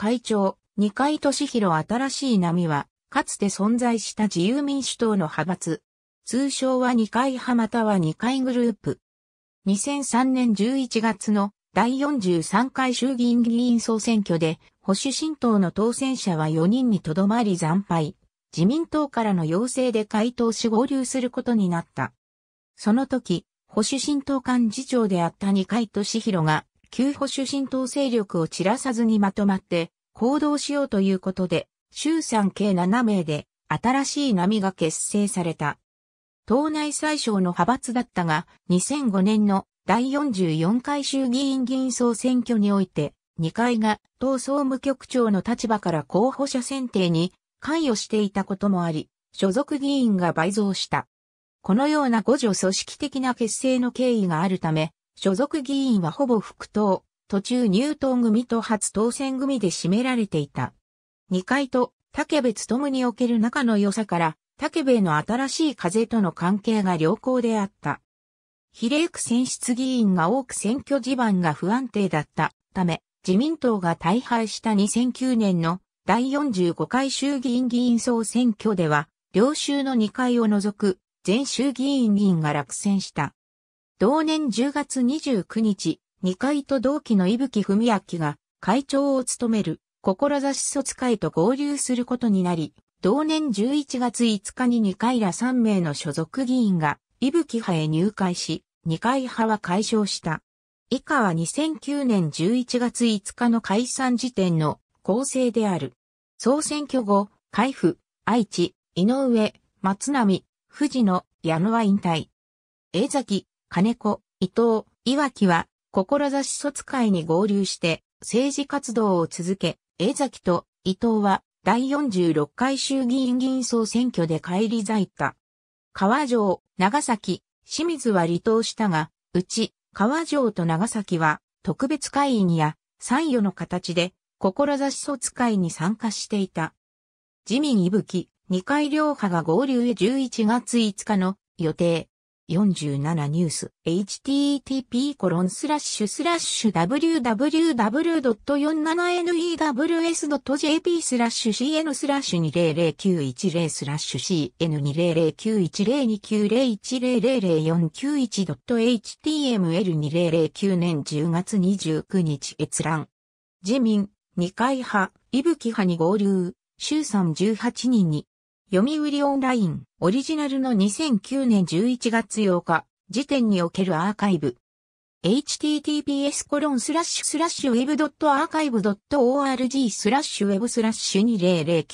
会長、二階俊弘新しい波は、かつて存在した自由民主党の派閥。通称は二階派または二階グループ。2003年11月の第43回衆議院議員総選挙で、保守新党の当選者は4人にとどまり惨敗。自民党からの要請で回答し合流することになった。その時、保守新党幹事長であった二階俊弘が、旧保守新党勢力を散らさずにまとまって、行動しようということで、衆参計7名で新しい波が結成された。党内最小の派閥だったが、2005年の第44回衆議院議員総選挙において、2階が党総務局長の立場から候補者選定に関与していたこともあり、所属議員が倍増した。このような互助組織的な結成の経緯があるため、所属議員はほぼ副党、途中ニュートン組と初当選組で占められていた。二階と竹部務における仲の良さから、竹部の新しい風との関係が良好であった。比例区選出議員が多く選挙地盤が不安定だったため、自民党が大敗した2009年の第45回衆議院議員総選挙では、領州の二階を除く全衆議院議員が落選した。同年10月29日、二階と同期の伊吹文明が会長を務める、志卒会と合流することになり、同年11月5日に二階ら3名の所属議員が、伊吹派へ入会し、二階派は解消した。以下は2009年11月5日の解散時点の構成である。総選挙後、海部、愛知、井上、松富藤野、矢野は引退。江崎、金子、伊藤、岩木は志卒会に合流して政治活動を続け、江崎と伊藤は第46回衆議院議員総選挙で返り咲いた。川城、長崎、清水は離党したが、うち川城と長崎は特別会員や参与の形で志卒会に参加していた。自民伊吹、二階両派が合流へ11月5日の予定。47ニュース http コロンスラッシュスラッシュ www.47news.jp スラッシュ cn スラッシュ200910スラッシュ cn2009102001000491.html2009 年10月29日閲覧自民、二階派、伊吹派に合流、衆参18人に読売オンライン、オリジナルの2009年11月8日、時点におけるアーカイブ。https コロンスラッシュスラッシュウェブドットアーカイブドット org スラッシュウェブスラッシュ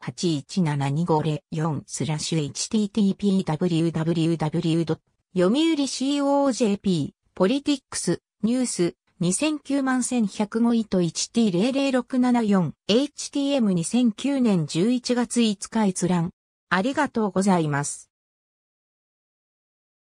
200911081172504スラッシュ http www. 読売 COJP ポリティックスニュース2009万1105位と 1T00674、HTM2009 年11月5日閲覧。ありがとうございます。